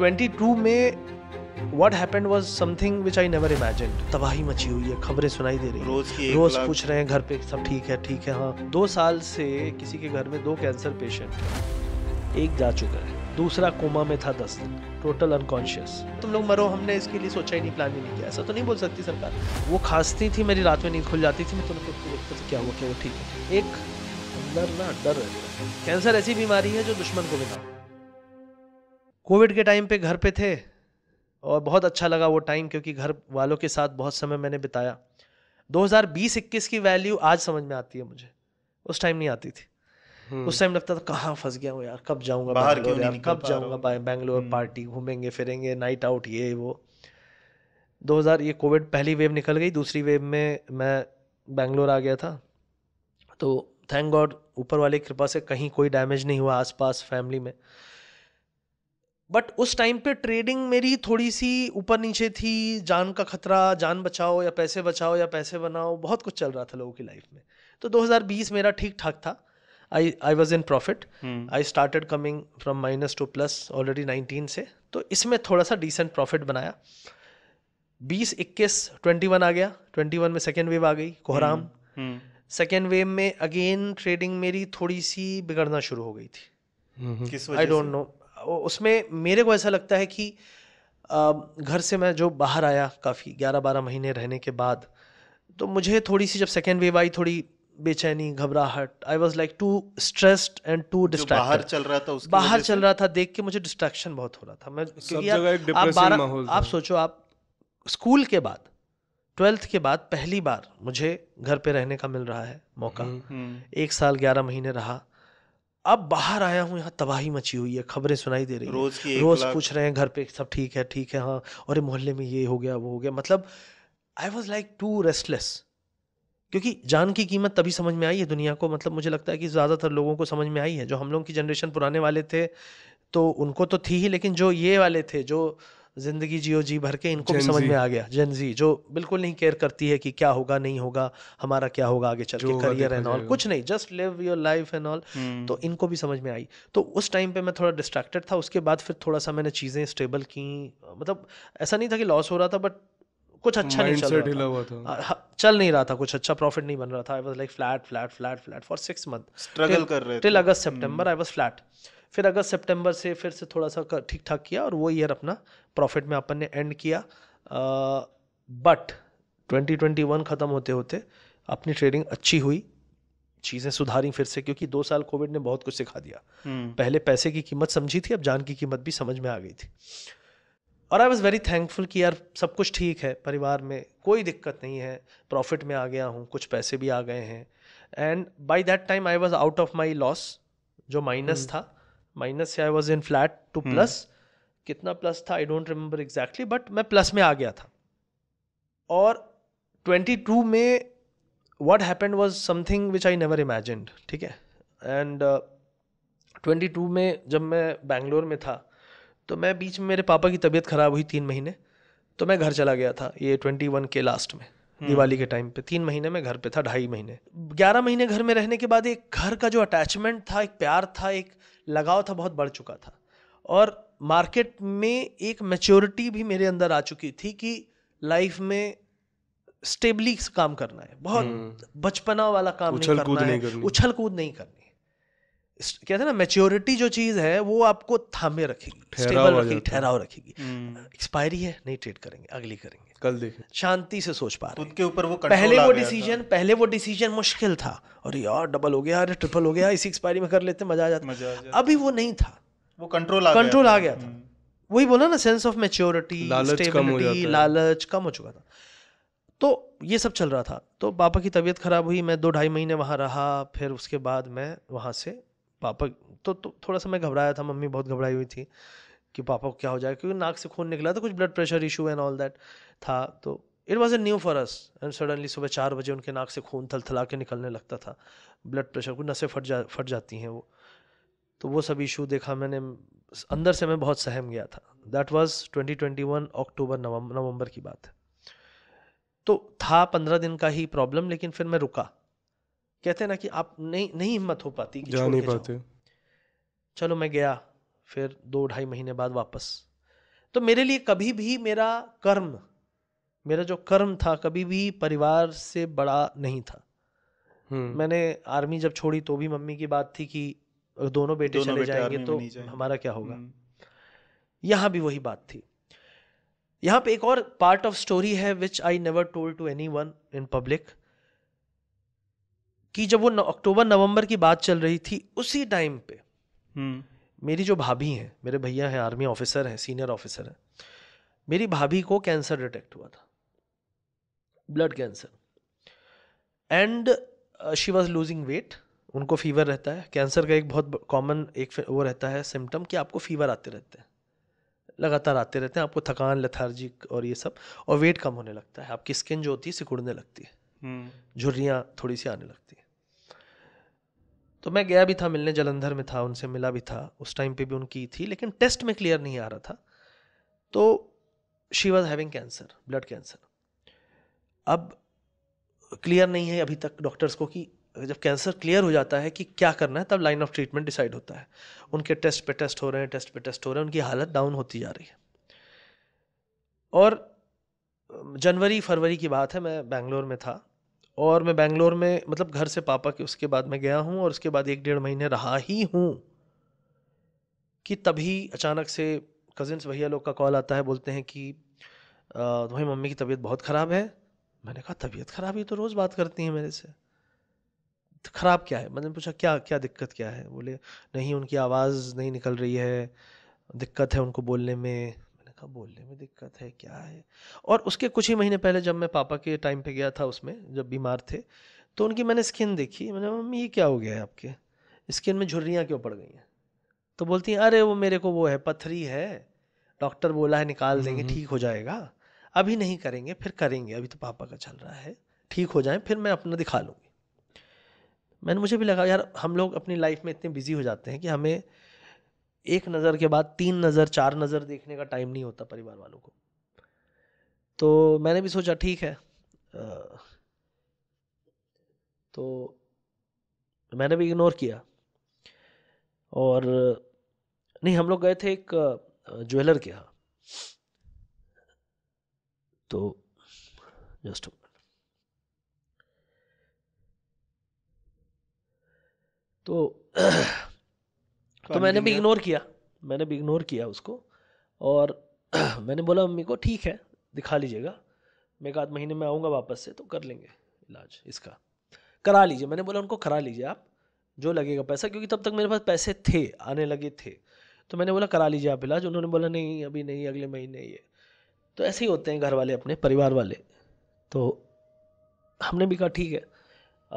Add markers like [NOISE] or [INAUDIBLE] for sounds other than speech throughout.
22 में what happened was something which I never imagine तबाही मची हुई है खबरें सुनाई दे रही है रोज की रोज पूछ रहे हैं घर पे सब ठीक है ठीक है हाँ दो साल से किसी के घर में दो कैंसर पेशेंट एक जा चुका है दूसरा कोमा में था दस दिन टोटल अनकॉन्शियस तुम लोग मरो हमने इसके लिए सोचा ही नहीं प्लान ही नहीं किया ऐसा तो नहीं बोल सकती सरकार वो खांसती थी मेरी रात में नींद खुल जाती थी मैं तुमको देखता था क्या हुआ क्या वो ठीक है एक अंदर ना डर रहता है कैंसर ऐसी बीमारी है जो दुश्मन को बिताओ कोविड के टाइम पे घर पे थे और बहुत अच्छा लगा वो टाइम क्योंकि घर वालों के साथ बहुत समय मैंने बिताया 2020-21 की वैल्यू आज समझ में आती है मुझे उस टाइम नहीं आती थी हम्म। उस टाइम लगता था कहाँ फंस गया हूँ यार कब जाऊँगा बाहर क्यों नहीं कब जाऊँगा बैंगलोर पार्टी घूमेंगे फिरेंगे नाइट आउट ये वो 2000 ये कोविड पहली वेव निकल गई दूसरी वेव में मैं बैंगलोर आ गया था तो थैंक गॉड ऊपर वाले कृपा से कहीं कोई डैमेज नहीं हुआ आसपास फैमिली में बट उस टाइम पे ट्रेडिंग मेरी थोड़ी सी ऊपर नीचे थी जान का खतरा जान बचाओ या पैसे बचाओ या पैसे बनाओ बहुत कुछ चल रहा था लोगों की लाइफ में तो 2020 मेरा ठीक ठाक था I I was in profit I started coming from minus to plus already nineteen से तो इसमें थोड़ा सा डिसेंट प्रॉफिट बनाया बीस इक्कीस ट्वेंटी वन आ गया ट्वेंटी वन में सेकेंड वेव आ गई कोहराम सेकेंड हम्म, वेव हम्म। में अगेन ट्रेडिंग मेरी थोड़ी सी बिगड़ना शुरू हो गई थी आई डोंट नो उसमें मेरे को ऐसा लगता है कि घर से मैं जो बाहर आया काफ़ी ग्यारह बारह महीने रहने के बाद तो मुझे थोड़ी सी जब सेकेंड वेव आई थोड़ी बेचैनी घबराहट I was like too stressed and to distract बाहर चल रहा था बाहर चल रहा था देख के मुझे डिस्ट्रैक्शन बहुत हो रहा था मैं क्योंकि आप बारह आप सोचो आप स्कूल के बाद ट्वेल्थ के बाद पहली बार मुझे घर पे रहने का मिल रहा है मौका हम्म, हम्म। एक साल ग्यारह महीने रहा अब बाहर आया हूँ यहाँ तबाही मची हुई है खबरें सुनाई दे रही रोज की रोज पूछ रहे हैं घर पे सब ठीक है ठीक है हाँ और मोहल्ले में ये हो गया वो हो गया मतलब I was like too restless क्योंकि जान की कीमत तभी समझ में आई है दुनिया को मतलब मुझे लगता है कि ज़्यादातर लोगों को समझ में आई है जो हम लोगों की जनरेशन पुराने वाले थे तो उनको तो थी ही लेकिन जो ये वाले थे जो ज़िंदगी जियो जी भर के इनको भी समझ में आ गया जेनजी जो बिल्कुल नहीं केयर करती है कि क्या होगा नहीं होगा हमारा क्या होगा आगे चल के करियर एंड ऑल कुछ नहीं just live your life and all तो इनको भी समझ में आई तो उस टाइम पे मैं थोड़ा डिस्ट्रैक्टेड था उसके बाद फिर थोड़ा सा मैंने चीज़ें स्टेबल की मतलब ऐसा नहीं था कि लॉस हो रहा था बट कुछ अच्छा नहीं चल रहा हुआ था हाँ, चल नहीं रहा था कुछ अच्छा प्रॉफिट नहीं बन रहा था I was like flat flat flat flat for six month struggle कर रहे till August September I was flat फिर अगस्त सितंबर से फिर से थोड़ा सा ठीक ठाक किया और वो ईयर अपना प्रॉफिट में अपन ने एंड किया बट 2021 ख़त्म होते होते अपनी ट्रेडिंग अच्छी हुई चीज़ें सुधारी फिर से क्योंकि दो साल कोविड ने बहुत कुछ सिखा दिया हम्म। पहले पैसे की कीमत समझी थी अब जान की कीमत भी समझ में आ गई थी और आई वॉज़ वेरी थैंकफुल कि यार सब कुछ ठीक है परिवार में कोई दिक्कत नहीं है प्रॉफिट में आ गया हूँ कुछ पैसे भी आ गए हैं and by that time I was out of my loss जो माइनस हम्म। था माइनस से I was in flat to plus कितना प्लस था I don't remember exactly but मैं प्लस में आ गया था और 22 में what happened was something which I never imagined ठीक है एंड ट्वेंटी टू में जब मैं बैंगलोर में था तो मैं बीच में मेरे पापा की तबीयत ख़राब हुई तीन महीने तो मैं घर चला गया था ये ट्वेंटी वन के लास्ट में हम्म। दिवाली के टाइम पे तीन महीने में घर पे था ढाई महीने ग्यारह महीने घर में रहने के बाद एक घर का जो अटैचमेंट था एक प्यार था एक लगाव था बहुत बढ़ चुका था और मार्केट में एक मेच्योरिटी भी मेरे अंदर आ चुकी थी कि लाइफ में स्टेबली काम करना है बहुत हम्म। बचपना वाला काम नहीं करना है उछल कूद नहीं करनी कहते हैं ना मेच्योरिटी जो चीज है वो आपको थामे रखेगी स्टेबल रखेगी ठहराव रखेगी एक्सपायरी हम्म। है नहीं ट्रेड करेंगे अगली करेंगे कल देखें शांति से सोच पा रहे खुद के ऊपर वो पहले वो डिसीजन पहले वो डिसीजन मुश्किल था और यार डबल हो गया अरे ट्रिपल हो गया इसी एक्सपायरी में कर लेते मजा आ जाता अभी वो नहीं था वो कंट्रोल कंट्रोल आ गया था हम्म। वही बोला ना सेंस ऑफ मेच्योरिटी स्टेबिलिटी लालच कम हो चुका था तो ये सब चल रहा था तो पापा की तबीयत खराब हुई मैं दो ढाई महीने वहां रहा फिर उसके बाद मैं वहां से पापा तो, तो थोड़ा सा मैं घबराया था मम्मी बहुत घबराई हुई थी कि पापा को क्या हो जाएगा क्योंकि नाक से खून निकला था कुछ blood pressure issue and all that था तो it was a new for us and suddenly सुबह चार बजे उनके नाक से खून थलथला के निकलने लगता था ब्लड प्रेशर को नसें फट जा फट जाती हैं वो तो वो सब इशू देखा मैंने अंदर से मैं बहुत सहम गया था that was twenty twenty one अक्टूबर नवंबर की बात है तो था पंद्रह दिन का ही प्रॉब्लम लेकिन फिर मैं रुका कहते हैं ना कि आप नहीं नहीं हिम्मत हो पाती कि जा नहीं पाते चलो मैं गया फिर दो ढाई महीने बाद वापस तो मेरे लिए कभी भी मेरा कर्म मेरा जो कर्म था कभी भी परिवार से बड़ा नहीं था हम्म। मैंने आर्मी जब छोड़ी तो भी मम्मी की बात थी कि दोनों बेटे दोनों चले बेटे जाएंगे तो जाएंगे। हमारा क्या होगा हम्म। यहां भी वही बात थी यहाँ पे एक और पार्ट ऑफ स्टोरी है which I never told to anyone in public कि जब वो अक्टूबर नवंबर की बात चल रही थी उसी टाइम पे हम्म। मेरी जो भाभी हैं मेरे भैया हैं आर्मी ऑफिसर हैं सीनियर ऑफिसर हैं मेरी भाभी को कैंसर डिटेक्ट हुआ था blood cancer and she was losing weight उनको फीवर रहता है कैंसर का एक बहुत कॉमन एक वो रहता है सिम्टम कि आपको फीवर आते रहते हैं लगातार आते रहते हैं आपको थकान लथार्जिक और ये सब और वेट कम होने लगता है आपकी स्किन जो होती है सिकुड़ने लगती है हम्म। झुर्रियाँ थोड़ी सी आने लगती है तो मैं गया भी था मिलने जलंधर में था उनसे मिला भी था उस टाइम पे भी उनकी थी लेकिन टेस्ट में क्लियर नहीं आ रहा था तो she was having cancer blood cancer अब क्लियर नहीं है अभी तक डॉक्टर्स को कि जब कैंसर क्लियर हो जाता है कि क्या करना है तब लाइन ऑफ ट्रीटमेंट डिसाइड होता है उनके टेस्ट पे टेस्ट हो रहे हैं टेस्ट पे टेस्ट हो रहे हैं उनकी हालत डाउन होती जा रही है और जनवरी फरवरी की बात है मैं बैंगलोर में था और मैं बैंगलोर में मतलब घर से पापा के उसके बाद मैं गया हूँ और उसके बाद एक डेढ़ महीने रहा ही हूँ कि तभी अचानक से कज़िन्स भैया लोग का कॉल आता है बोलते हैं कि तुम्हारी मम्मी की तबीयत बहुत ख़राब है मैंने कहा तबीयत ख़राब है तो रोज़ बात करती हैं मेरे से तो ख़राब क्या है मैंने पूछा क्या क्या दिक्कत क्या है बोले नहीं उनकी आवाज़ नहीं निकल रही है दिक्कत है उनको बोलने में कहा बोलने में दिक्कत है क्या है और उसके कुछ ही महीने पहले जब मैं पापा के टाइम पे गया था उसमें जब बीमार थे तो उनकी मैंने स्किन देखी मैंने मम्मी ये क्या हो गया है आपके स्किन में झुर्रियाँ क्यों पड़ गई हैं तो बोलती हैं अरे वो मेरे को वो है पथरी है डॉक्टर बोला है निकाल हम्म, देंगे हम्म। ठीक हो जाएगा अभी नहीं करेंगे फिर करेंगे अभी तो पापा का चल रहा है ठीक हो जाए फिर मैं अपना दिखा लूँगी मैंने मुझे भी लगा यार हम लोग अपनी लाइफ में इतने बिजी हो जाते हैं कि हमें एक नज़र के बाद तीन नज़र चार नज़र देखने का टाइम नहीं होता परिवार वालों को तो मैंने भी सोचा ठीक है तो मैंने भी इग्नोर किया और नहीं हम लोग गए थे एक ज्वेलर के यहाँ तो जस्ट तो [CLEARS THROAT] [CLEARS THROAT] तो मैंने भी इग्नोर किया मैंने भी इग्नोर किया उसको और [CLEARS THROAT] मैंने बोला मम्मी को ठीक है दिखा लीजिएगा मैं एक आध महीने में आऊँगा वापस से तो कर लेंगे इलाज इसका करा लीजिए मैंने बोला उनको करा लीजिए आप जो लगेगा पैसा क्योंकि तब तक मेरे पास पैसे थे आने लगे थे तो मैंने बोला करा लीजिए आप इलाज उन्होंने बोला नहीं अभी नहीं अगले महीने ये तो ऐसे ही होते हैं घर वाले अपने परिवार वाले तो हमने भी कहा ठीक है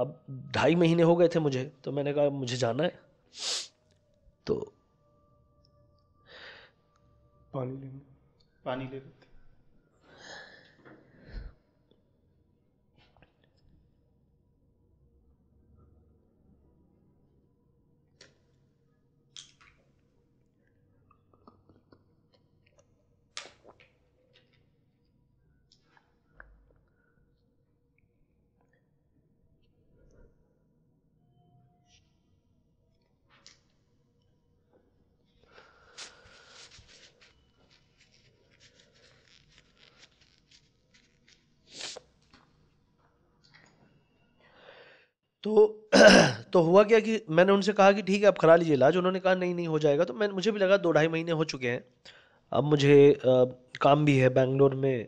अब ढाई महीने हो गए थे मुझे तो मैंने कहा मुझे जाना है तो पानी लेंगे पानी ले लेते तो [CLEARS THROAT] तो हुआ क्या कि मैंने उनसे कहा कि ठीक है आप करा लीजिए इलाज उन्होंने कहा नहीं नहीं हो जाएगा तो मैं मुझे भी लगा दो ढाई महीने हो चुके हैं अब मुझे आ, काम भी है बैंगलोर में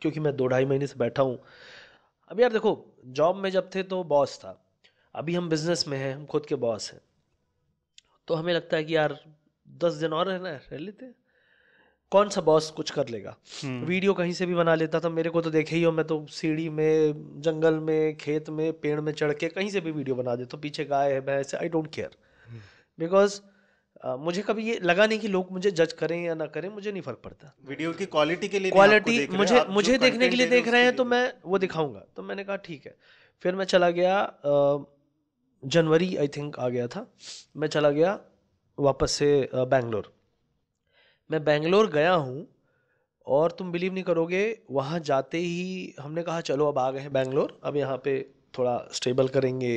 क्योंकि मैं दो ढाई महीने से बैठा हूँ अब यार देखो जॉब में जब थे तो बॉस था अभी हम बिजनेस में हैं हम खुद के बॉस हैं तो हमें लगता है कि यार दस दिन और रहना है रह लेते हैं कौन सा बॉस कुछ कर लेगा वीडियो हम्म। कहीं से भी बना लेता था मेरे को तो देखे ही हो मैं तो सीढ़ी में जंगल में खेत में पेड़ में चढ़ के कहीं से भी वीडियो बना देता तो पीछे गाय है भैंस आई डोंट केयर बिकॉज मुझे कभी ये लगा नहीं कि लोग मुझे जज करें या ना करें मुझे नहीं फर्क पड़ता वीडियो की क्वालिटी के लिए क्वालिटी मुझे मुझे देखने के लिए देख रहे हैं तो मैं वो दिखाऊंगा तो मैंने कहा ठीक है फिर मैं चला गया जनवरी आई थिंक आ गया था मैं चला गया वापस से बैंगलोर मैं बेंगलोर गया हूँ और तुम बिलीव नहीं करोगे वहाँ जाते ही हमने कहा चलो अब आ गए हैं बैंगलोर अब यहाँ पे थोड़ा स्टेबल करेंगे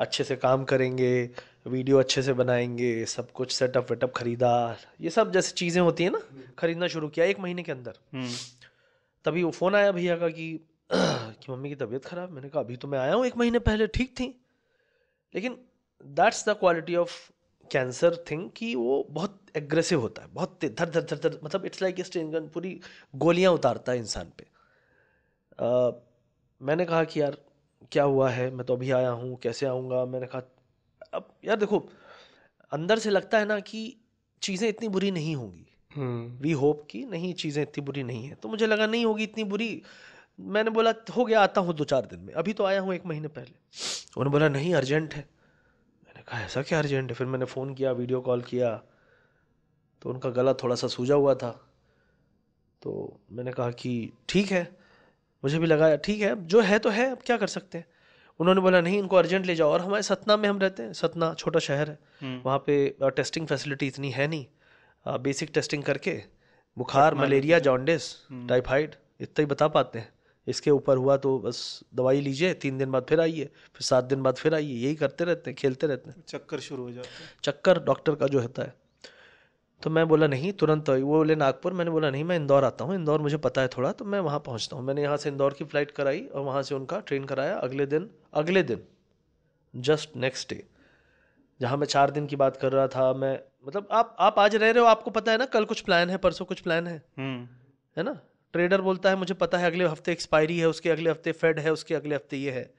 अच्छे से काम करेंगे वीडियो अच्छे से बनाएंगे सब कुछ सेटअप वेटअप खरीदा ये सब जैसे चीज़ें होती हैं ना खरीदना शुरू किया एक महीने के अंदर हम्म। तभी वो फ़ोन आया भैया का कि कि मम्मी की तबीयत ख़राब मैंने कहा अभी तो मैं आया हूँ एक महीने पहले ठीक थी लेकिन that's the quality of cancer thing कि वो बहुत एग्रेसिव होता है बहुत धर धर धर धर मतलब इट्स लाइक स्टेन गन पूरी गोलियां उतारता है इंसान पे आ, मैंने कहा कि यार क्या हुआ है मैं तो अभी आया हूँ कैसे आऊँगा मैंने कहा अब यार देखो अंदर से लगता है ना कि चीज़ें इतनी बुरी नहीं होंगी वी हम्म। होप कि नहीं चीज़ें इतनी बुरी नहीं है तो मुझे लगा नहीं होगी इतनी बुरी मैंने बोला हो गया आता हूँ दो चार दिन में अभी तो आया हूँ एक महीने पहले उन्होंने बोला नहीं अर्जेंट है मैंने कहा ऐसा क्या अर्जेंट है फिर मैंने फ़ोन किया वीडियो कॉल किया तो उनका गला थोड़ा सा सूजा हुआ था तो मैंने कहा कि ठीक है मुझे भी लगाया ठीक है जो है तो है अब क्या कर सकते हैं उन्होंने बोला नहीं इनको अर्जेंट ले जाओ और हमारे सतना में हम रहते हैं सतना छोटा शहर है हम्म। वहाँ पे टेस्टिंग फैसिलिटी इतनी है नहीं आ, बेसिक टेस्टिंग करके बुखार मलेरिया जॉन्डिस हम्म। टाइफाइड इतना ही बता पाते हैं इसके ऊपर हुआ तो बस दवाई लीजिए तीन दिन बाद फिर आइए फिर सात दिन बाद फिर आइए यही करते रहते हैं खेलते रहते हैं चक्कर शुरू हो जाता चक्कर डॉक्टर का जो होता है तो मैं बोला नहीं तुरंत वो बोले नागपुर मैंने बोला नहीं मैं इंदौर आता हूँ इंदौर मुझे पता है थोड़ा तो मैं वहाँ पहुँचता हूँ मैंने यहाँ से इंदौर की फ़्लाइट कराई और वहाँ से उनका ट्रेन कराया अगले दिन अगले दिन जस्ट नेक्स्ट डे जहाँ मैं चार दिन की बात कर रहा था मैं मतलब आप आप आज रह रहे हो आपको पता है ना कल कुछ प्लान है परसों कुछ प्लान है हम्म। है ना ट्रेडर बोलता है मुझे पता है अगले हफ्ते एक्सपायरी है उसके अगले हफ्ते फेड है उसके अगले हफ्ते ये है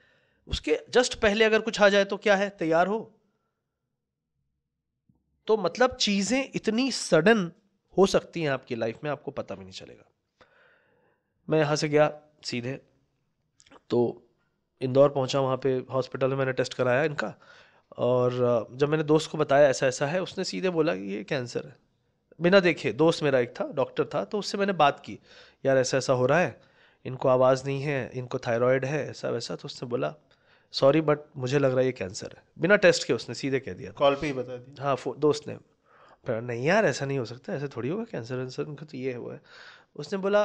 उसके जस्ट पहले अगर कुछ आ जाए तो क्या है तैयार हो तो मतलब चीज़ें इतनी सडन हो सकती हैं आपकी लाइफ में आपको पता भी नहीं चलेगा मैं यहाँ से गया सीधे तो इंदौर पहुँचा वहाँ पे हॉस्पिटल में मैंने टेस्ट कराया इनका और जब मैंने दोस्त को बताया ऐसा ऐसा है उसने सीधे बोला कि ये कैंसर है बिना देखे दोस्त मेरा एक था डॉक्टर था तो उससे मैंने बात की यार ऐसा ऐसा हो रहा है इनको आवाज़ नहीं है इनको थायराइड है ऐसा वैसा तो उसने बोला सॉरी बट मुझे लग रहा है ये कैंसर है बिना टेस्ट के उसने सीधे कह दिया कॉल पे ही बता दिया हाँ दोस्त ने नहीं यार ऐसा नहीं हो सकता ऐसे थोड़ी होगा कैंसर वैंसर उनका तो ये हुआ है उसने बोला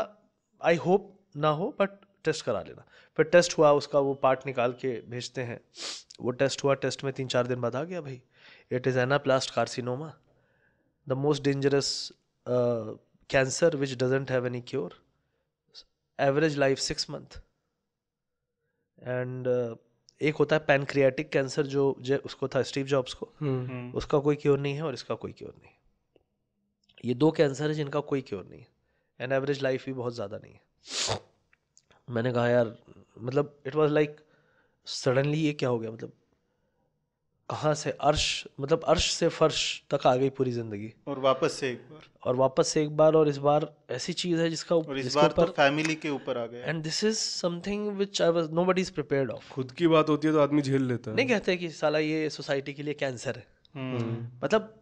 आई होप ना हो बट टेस्ट करा लेना फिर टेस्ट हुआ उसका वो पार्ट निकाल के भेजते हैं वो टेस्ट हुआ टेस्ट में तीन चार दिन बाद आ गया भाई it is anaplastic carcinoma the most dangerous cancer which doesn't have any cure average life six month and एक होता है पैनक्रियाटिक कैंसर जो, जो उसको था स्टीव जॉब्स को हम्म। हम्म। उसका कोई क्योर नहीं है और इसका कोई क्योर नहीं ये दो कैंसर है जिनका कोई क्योर नहीं है एंड एवरेज लाइफ भी बहुत ज़्यादा नहीं है मैंने कहा यार मतलब इट वॉज लाइक सडनली ये क्या हो गया मतलब कहाँ से अर्श मतलब अर्श से फर्श तक आ गई पूरी जिंदगी और वापस से एक बार और वापस से एक बार और इस बार ऐसी चीज है जिसका और इस बार तो फैमिली के ऊपर आ गया and this is something which I was nobody is prepared of खुद की बात होती है तो आदमी झेल लेता है नहीं कहते कि साला ये सोसाइटी के लिए कैंसर है hmm. मतलब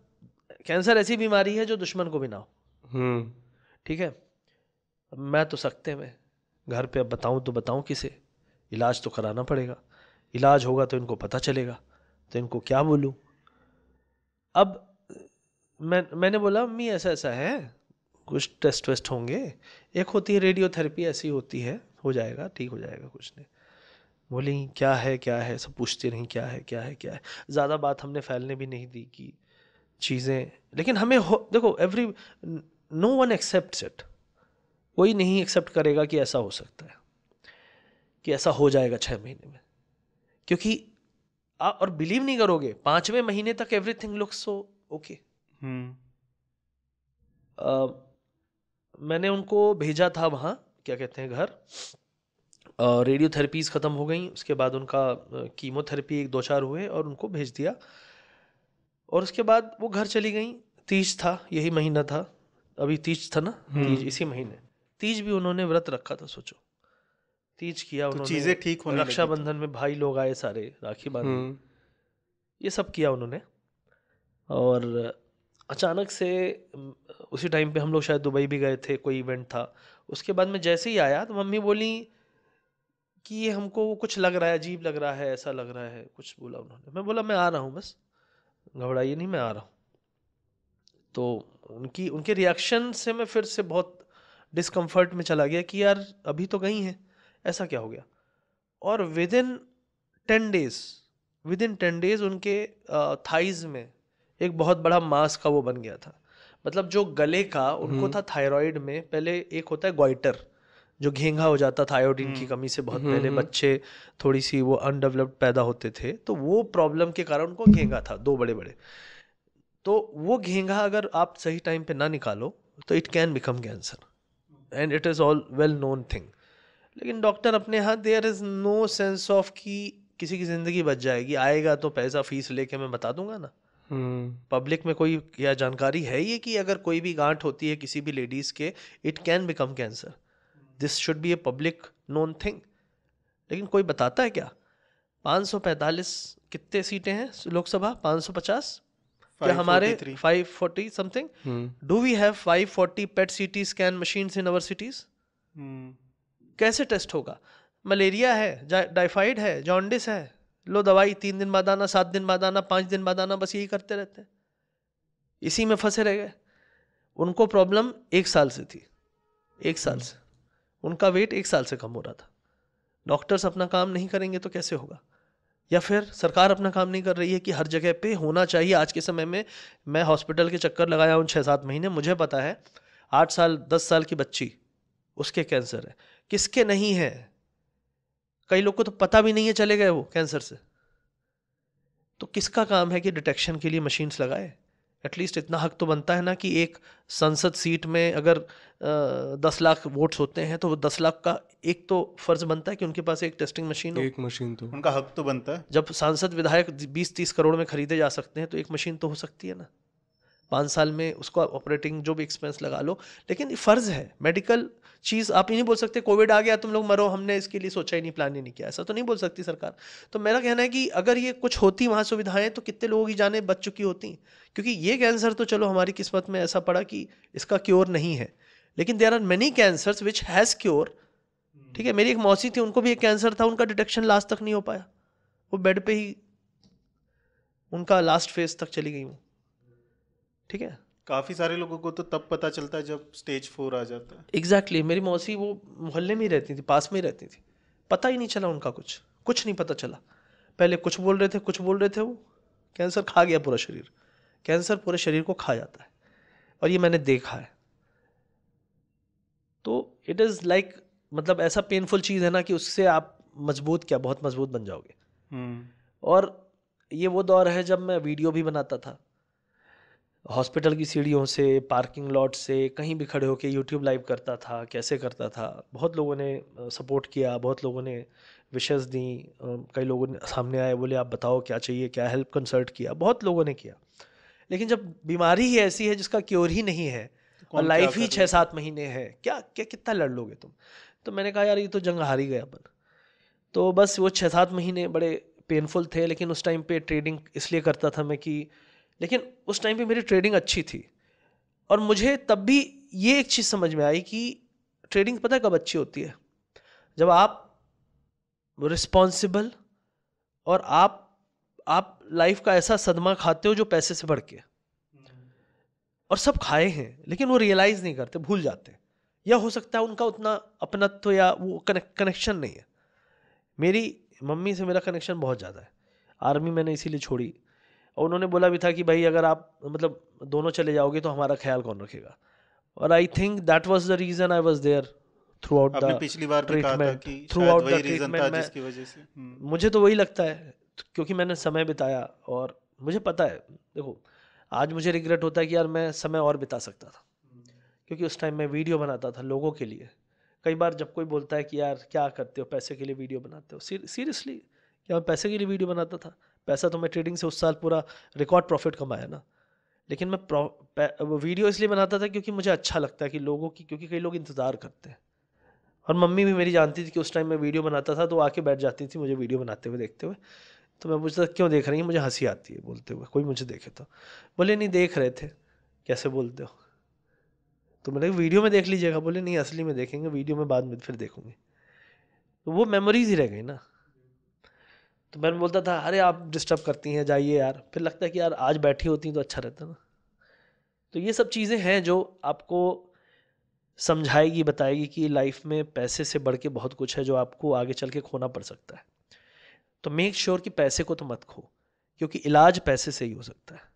कैंसर ऐसी बीमारी है जो दुश्मन को भी ना हो हम्म। ठीक hmm. है मैं तो सकते में घर पे अब बताऊं तो बताऊं किसे इलाज तो कराना पड़ेगा इलाज होगा तो इनको पता चलेगा तो इनको क्या बोलूँ अब मैं मैंने बोला मम्मी ऐसा ऐसा है कुछ टेस्ट वेस्ट होंगे एक होती है रेडियोथेरेपी ऐसी होती है हो जाएगा ठीक हो जाएगा कुछ नहीं बोली क्या है क्या है सब पूछते नहीं क्या है क्या है क्या है ज़्यादा बात हमने फैलने भी नहीं दी कि चीज़ें लेकिन हमें हो देखो every no one accept it कोई नहीं एक्सेप्ट करेगा कि ऐसा हो सकता है कि ऐसा हो जाएगा छः महीने में क्योंकि आप और बिलीव नहीं करोगे पांचवें महीने तक एवरीथिंग लुक्स सो ओके मैंने उनको भेजा था वहाँ क्या कहते हैं घर रेडियोथेरेपीज ख़त्म हो गई उसके बाद उनका कीमोथेरेपी एक दो चार हुए और उनको भेज दिया और उसके बाद वो घर चली गई तीज था यही महीना था अभी तीज था ना हम्म। तीज इसी महीने तीज भी उन्होंने व्रत रखा था सोचो तीज किया तो उन्होंने चीजें ठीक होने तो। रक्षाबंधन में भाई लोग आए सारे राखी बांधने हम्म। ये सब किया उन्होंने और अचानक से उसी टाइम पे हम लोग शायद दुबई भी गए थे कोई इवेंट था उसके बाद में जैसे ही आया तो मम्मी बोली कि ये हमको कुछ लग रहा है अजीब लग रहा है ऐसा लग रहा है कुछ बोला उन्होंने मैं बोला मैं आ रहा हूँ बस घबराइए नहीं मैं आ रहा हूँ तो उनकी उनके रिएक्शन से मैं फिर से बहुत डिसकम्फर्ट में चला गया कि यार अभी तो गई हैं ऐसा क्या हो गया और within ten days within ten days उनके थाइज में एक बहुत बड़ा मास का वो बन गया था मतलब जो गले का उनको हम्म। था थायराइड में पहले एक होता है ग्वाइटर जो घेंगा हो जाता था आयोडीन की हम्म। कमी से बहुत हम्म, पहले बच्चे थोड़ी सी वो अनडेवलप्ड पैदा होते थे तो वो प्रॉब्लम के कारण उनको घेंगा था दो बड़े बड़े तो वो घेंगा अगर आप सही टाइम पे ना निकालो तो it can become cancer and it is all well known thing लेकिन डॉक्टर अपने यहाँ there is no sense of कि किसी की ज़िंदगी बच जाएगी आएगा तो पैसा फीस लेके मैं बता दूंगा ना पब्लिक हम्म। में कोई क्या जानकारी है ये कि अगर कोई भी गांठ होती है किसी भी लेडीज़ के it can become cancer this should be a public known thing लेकिन कोई बताता है क्या 545 कितने सीटें हैं लोकसभा 550 क्या हमारे 540 something do we have 540 PET CT scan machines in our cities कैसे टेस्ट होगा मलेरिया है डाइफाइड है जॉन्डिस है लो दवाई तीन दिन बाद आना सात दिन बाद आना पाँच दिन बाद आना बस यही करते रहते हैं इसी में फंसे रह गए उनको प्रॉब्लम एक साल से थी एक साल हम्म। से उनका वेट एक साल से कम हो रहा था डॉक्टर्स अपना काम नहीं करेंगे तो कैसे होगा या फिर सरकार अपना काम नहीं कर रही है कि हर जगह पे होना चाहिए आज के समय में मैं हॉस्पिटल के चक्कर लगाया हूँ छः सात महीने मुझे पता है आठ साल दस साल की बच्ची उसके कैंसर है किसके नहीं है कई लोग को तो पता भी नहीं है चले गए वो कैंसर से तो किसका काम है कि डिटेक्शन के लिए मशीन्स लगाए एटलीस्ट इतना हक तो बनता है ना कि एक संसद सीट में अगर आ, दस लाख वोट्स होते हैं तो वो दस लाख का एक तो फर्ज बनता है कि उनके पास एक टेस्टिंग मशीन हो एक मशीन तो उनका हक तो बनता है जब सांसद विधायक बीस तीस करोड़ में खरीदे जा सकते हैं तो एक मशीन तो हो सकती है ना पाँच साल में उसको ऑपरेटिंग जो भी एक्सपेंस लगा लो लेकिन फर्ज है मेडिकल चीज़ आप ही नहीं बोल सकते कोविड आ गया तुम लोग मरो हमने इसके लिए सोचा ही नहीं प्लान ही नहीं किया ऐसा तो नहीं बोल सकती सरकार तो मेरा कहना है कि अगर ये कुछ होती वहां सुविधाएं तो कितने लोगों की जाने बच चुकी होती क्योंकि ये कैंसर तो चलो हमारी किस्मत में ऐसा पड़ा कि इसका क्योर नहीं है लेकिन there are many cancer which has cure ठीक है मेरी एक मौसी थी उनको भी एक कैंसर था उनका डिटेक्शन लास्ट तक नहीं हो पाया वो बेड पे ही उनका लास्ट फेज तक चली गई वो ठीक है काफ़ी सारे लोगों को तो तब पता चलता है जब स्टेज फोर आ जाता है एग्जैक्टली exactly, मेरी मौसी वो मोहल्ले में ही रहती थी पास में ही रहती थी पता ही नहीं चला उनका कुछ कुछ नहीं पता चला पहले कुछ बोल रहे थे कुछ बोल रहे थे वो कैंसर खा गया पूरा शरीर कैंसर पूरे शरीर को खा जाता है और ये मैंने देखा है तो इट इज़ लाइक मतलब ऐसा पेनफुल चीज़ है ना कि उससे आप मजबूत क्या बहुत मजबूत बन जाओगे hmm. और ये वो दौर है जब मैं वीडियो भी बनाता था हॉस्पिटल की सीढ़ियों से पार्किंग लॉट से कहीं भी खड़े होकर यूट्यूब लाइव करता था कैसे करता था बहुत लोगों ने सपोर्ट किया बहुत लोगों ने विशेष दी कई लोगों ने सामने आए बोले आप बताओ क्या चाहिए क्या हेल्प कंसल्ट किया बहुत लोगों ने किया लेकिन जब बीमारी ही ऐसी है जिसका क्योर ही नहीं है तो और लाइफ ही छः सात महीने है क्या क्या कितना लड़ लोगे तुम तो मैंने कहा यार ये तो जंग हार ही गया अपन तो बस वो छः सात महीने बड़े पेनफुल थे लेकिन उस टाइम पे ट्रेडिंग इसलिए करता था मैं कि लेकिन उस टाइम पे मेरी ट्रेडिंग अच्छी थी और मुझे तब भी ये एक चीज़ समझ में आई कि ट्रेडिंग पता कब अच्छी होती है जब आप रिस्पॉन्सिबल और आप आप लाइफ का ऐसा सदमा खाते हो जो पैसे से बढ़ के और सब खाए हैं लेकिन वो रियलाइज़ नहीं करते भूल जाते या हो सकता है उनका उतना अपनत्व या वो कनेक्शन नहीं है मेरी मम्मी से मेरा कनेक्शन बहुत ज़्यादा है आर्मी मैंने इसीलिए छोड़ी और उन्होंने बोला भी था कि भाई अगर आप मतलब दोनों चले जाओगे तो हमारा ख्याल कौन रखेगा और I think that was the reason I was there throughout the पिछली बार treatment throughout the treatment मुझे तो वही लगता है क्योंकि मैंने समय बिताया और मुझे पता है देखो आज मुझे रिग्रेट होता है कि यार मैं समय और बिता सकता था क्योंकि उस टाइम मैं वीडियो बनाता था लोगों के लिए कई बार जब कोई बोलता है कि यार क्या करते हो पैसे के लिए वीडियो बनाते हो सीरियसली क्या मैं पैसे के लिए वीडियो बनाता था पैसा तो मैं ट्रेडिंग से उस साल पूरा रिकॉर्ड प्रॉफिट कमाया ना लेकिन मैं वीडियो इसलिए बनाता था क्योंकि मुझे अच्छा लगता है कि लोगों की क्योंकि कई लोग इंतज़ार करते हैं और मम्मी भी मेरी जानती थी कि उस टाइम मैं वीडियो बनाता था तो आके बैठ जाती थी मुझे वीडियो बनाते हुए देखते हुए तो मैं पूछता क्यों देख रही है मुझे हंसी आती है बोलते हुए कोई मुझे देखे तो बोले नहीं देख रहे थे कैसे बोलते हो तो मैंने वीडियो में देख लीजिएगा बोले नहीं असली में देखेंगे वीडियो में बाद में फिर देखूंगी तो वो मेमोरीज ही रह गई ना तो मैं बोलता था अरे आप डिस्टर्ब करती हैं जाइए यार फिर लगता है कि यार आज बैठी होती तो अच्छा रहता ना तो ये सब चीज़ें हैं जो आपको समझाएगी बताएगी कि लाइफ में पैसे से बढ़ के बहुत कुछ है जो आपको आगे चल के खोना पड़ सकता है तो मेक श्योर sure कि पैसे को तो मत खो क्योंकि इलाज पैसे से ही हो सकता है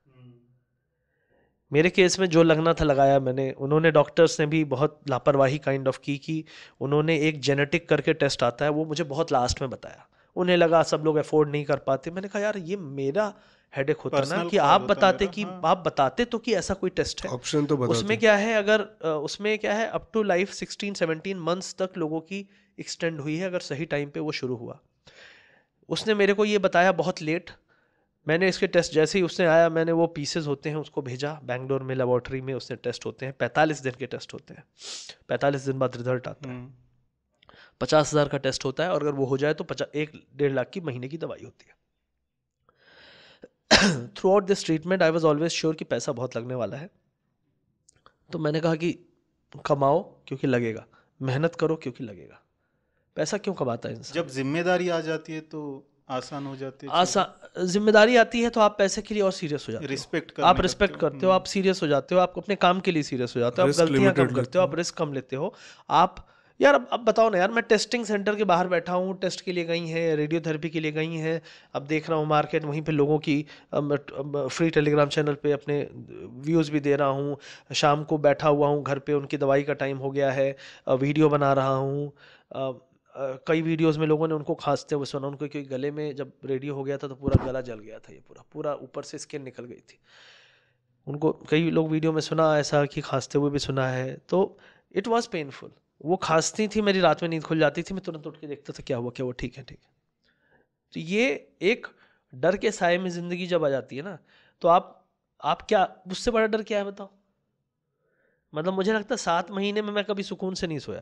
मेरे केस में जो लगना था लगाया मैंने उन्होंने डॉक्टर्स ने भी बहुत लापरवाही काइंड ऑफ की कि उन्होंने एक जेनेटिक करके टेस्ट आता है वो मुझे बहुत लास्ट में बताया उन्हें लगा सब लोग अफोर्ड नहीं कर पाते मैंने कहा यार ये मेरा हेडेक होता ना कि आप बताते कि हाँ। आप बताते तो कि ऐसा कोई टेस्ट है ऑप्शन तो, तो। उसमें क्या है अगर उसमें क्या है up to life sixteen seventeen months तक लोगों की एक्सटेंड हुई है अगर सही टाइम पे वो शुरू हुआ उसने मेरे को ये बताया बहुत लेट मैंने इसके टेस्ट जैसे ही उसने आया मैंने वो पीसेज होते हैं उसको भेजा बैंगलोर में लेबॉर्ट्री में उसने टेस्ट होते हैं पैंतालीस दिन के टेस्ट होते हैं पैंतालीस दिन बाद रिजल्ट आता है हम्म। पचास हज़ार का टेस्ट होता है और अगर वो हो जाए तो पचास एक डेढ़ लाख की महीने की दवाई होती है throughout this treatment I was always sure कि पैसा बहुत लगने वाला है तो मैंने कहा कि कमाओ क्योंकि लगेगा मेहनत करो क्योंकि लगेगा पैसा क्यों कमाता है इंसान जब जिम्मेदारी आ जाती है तो आसान हो जाती है आसान जिम्मेदारी आती है तो आप पैसे के लिए और सीरियस हो जाते रिस्पेक्ट कर आप रिस्पेक्ट तो- करते हो आप सीरियस हो जाते हो आप अपने काम के लिए सीरियस हो जाते हो आप गलतियां कम करते हो आप रिस्क कम लेते हो आप यार अब अब बताओ ना यार मैं टेस्टिंग सेंटर के बाहर बैठा हूँ टेस्ट के लिए गई हैं रेडियोथेरेपी के लिए गई हैं अब देख रहा हूँ मार्केट वहीं पे लोगों की फ्री टेलीग्राम चैनल पे अपने व्यूज़ भी दे रहा हूँ शाम को बैठा हुआ हूँ घर पे उनकी दवाई का टाइम हो गया है वीडियो बना रहा हूँ कई वीडियोस में लोगों ने उनको खांसते हुए सुना उनको क्योंकि गले में जब रेडियो हो गया था तो पूरा गला जल गया था ये पूरा पूरा ऊपर से स्किन निकल गई थी उनको कई लोग वीडियो में सुना ऐसा कि खांसते हुए भी सुना है तो इट वॉज़ पेनफुल वो खांसती थी मेरी रात में नींद खुल जाती थी मैं तुरंत उठ के देखता था क्या हुआ क्या हुआ ठीक है ठीक है तो ये एक डर के साय में ज़िंदगी जब आ जाती है ना तो आप आप क्या उससे बड़ा डर क्या है बताओ मतलब मुझे लगता है सात महीने में मैं कभी सुकून से नहीं सोया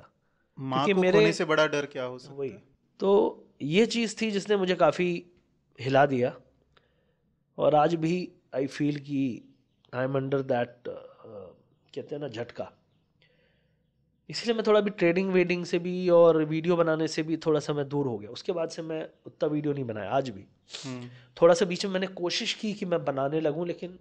क्योंकि मेरे से बड़ा डर क्या हो सकता वही तो ये चीज़ थी जिसने मुझे काफ़ी हिला दिया और आज भी आई फील कि आई एम अंडर दैट कहते हैं ना झटका इसलिए मैं थोड़ा भी ट्रेडिंग वेडिंग से भी और वीडियो बनाने से भी थोड़ा सा मैं दूर हो गया उसके बाद से मैं उतना वीडियो नहीं बनाया आज भी हम्म। थोड़ा सा बीच में मैंने कोशिश की कि मैं बनाने लगूँ लेकिन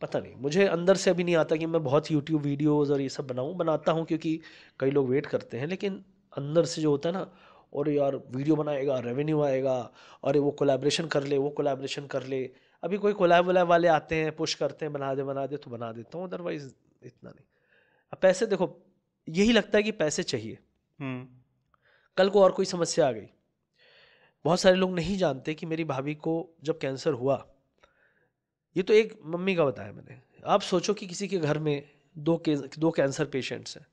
पता नहीं मुझे अंदर से अभी नहीं आता कि मैं बहुत यूट्यूब वीडियोस और ये सब बनाऊँ बनाता हूँ क्योंकि कई लोग वेट करते हैं लेकिन अंदर से जो होता है ना और यार वीडियो बनाएगा रेवेन्यू आएगा अरे वो कोलैबोरेशन कर ले वो कोलैबोरेशन कर ले अभी कोई कोलैब वलैब वाले आते हैं पुश करते हैं बना दे बना दे तो बना देता हूँ अदरवाइज इतना नहीं अब पैसे देखो यही लगता है कि पैसे चाहिए हम्म। कल को और कोई समस्या आ गई बहुत सारे लोग नहीं जानते कि मेरी भाभी को जब कैंसर हुआ ये तो एक मम्मी का बताया मैंने आप सोचो कि किसी के घर में दो के दो कैंसर पेशेंट्स हैं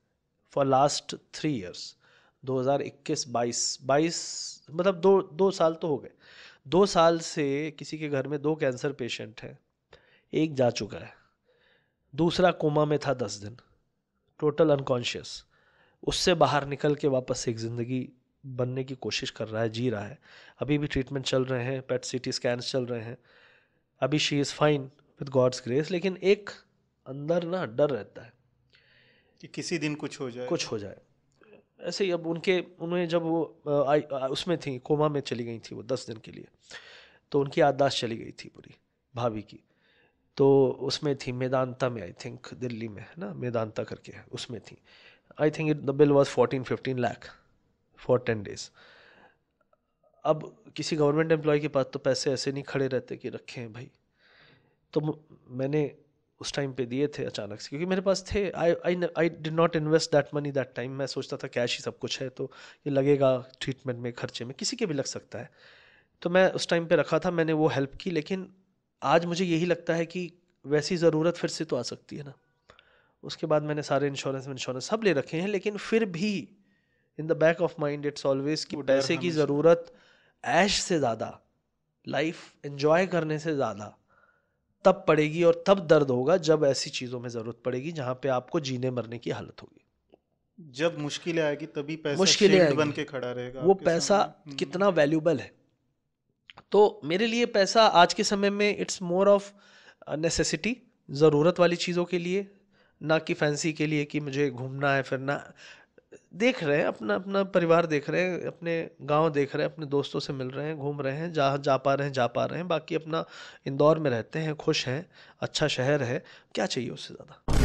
फॉर लास्ट थ्री ईयर्स 2021 22 22 मतलब दो दो साल तो हो गए दो साल से किसी के घर में दो कैंसर पेशेंट हैं एक जा चुका है दूसरा कोमा में था दस दिन टोटल अनकॉन्शियस उससे बाहर निकल के वापस एक ज़िंदगी बनने की कोशिश कर रहा है जी रहा है अभी भी ट्रीटमेंट चल रहे हैं पेट सिटी स्कैन चल रहे हैं अभी she is fine with God's grace लेकिन एक अंदर ना डर रहता है कि किसी दिन कुछ हो जाए कुछ हो जाए ऐसे ही अब उनके उन्हें जब वो आ, आ, उसमें थी कोमा में चली गई थी वो दस दिन के लिए तो उनकी याददाश्त चली गई थी पूरी भाभी की तो उसमें थी मेदांता में आई थिंक दिल्ली में है ना मेदांता करके उसमें थी I think the bill was fourteen fifteen lakh for ten days अब किसी गवर्नमेंट एम्प्लॉय के पास तो पैसे ऐसे नहीं खड़े रहते कि रखे हैं भाई तो मैंने उस टाइम पे दिए थे अचानक से क्योंकि मेरे पास थे I I I did not invest that money that time मैं सोचता था कैश ही सब कुछ है तो ये लगेगा ट्रीटमेंट में खर्चे में किसी के भी लग सकता है तो मैं उस टाइम पे रखा था मैंने वो हेल्प की लेकिन आज मुझे यही लगता है कि वैसी ज़रूरत फिर से तो आ सकती है ना उसके बाद मैंने सारे इंश्योरेंस इंश्योरेंस सब ले रखे हैं लेकिन फिर भी in the back of mind it's always कि पैसे की ज़रूरत ऐश से ज़्यादा लाइफ एंजॉय करने से ज़्यादा तब पड़ेगी और तब दर्द होगा जब ऐसी चीज़ों में ज़रूरत पड़ेगी जहाँ पे आपको जीने मरने की हालत होगी जब मुश्किलें आएगी तभी पैसा मुश्किलें बन के खड़ा रहेगा वो पैसा हम्म। कितना वैल्यूबल है तो मेरे लिए पैसा आज के समय में इट्स मोर ऑफ नेसेसिटी ज़रूरत वाली चीज़ों के लिए ना कि फैंसी के लिए कि मुझे घूमना है फिरना देख रहे हैं अपना अपना परिवार देख रहे हैं अपने गांव देख रहे हैं अपने दोस्तों से मिल रहे हैं घूम रहे हैं जा जा पा रहे हैं जा पा रहे हैं बाकी अपना इंदौर में रहते हैं खुश हैं अच्छा शहर है क्या चाहिए उससे ज़्यादा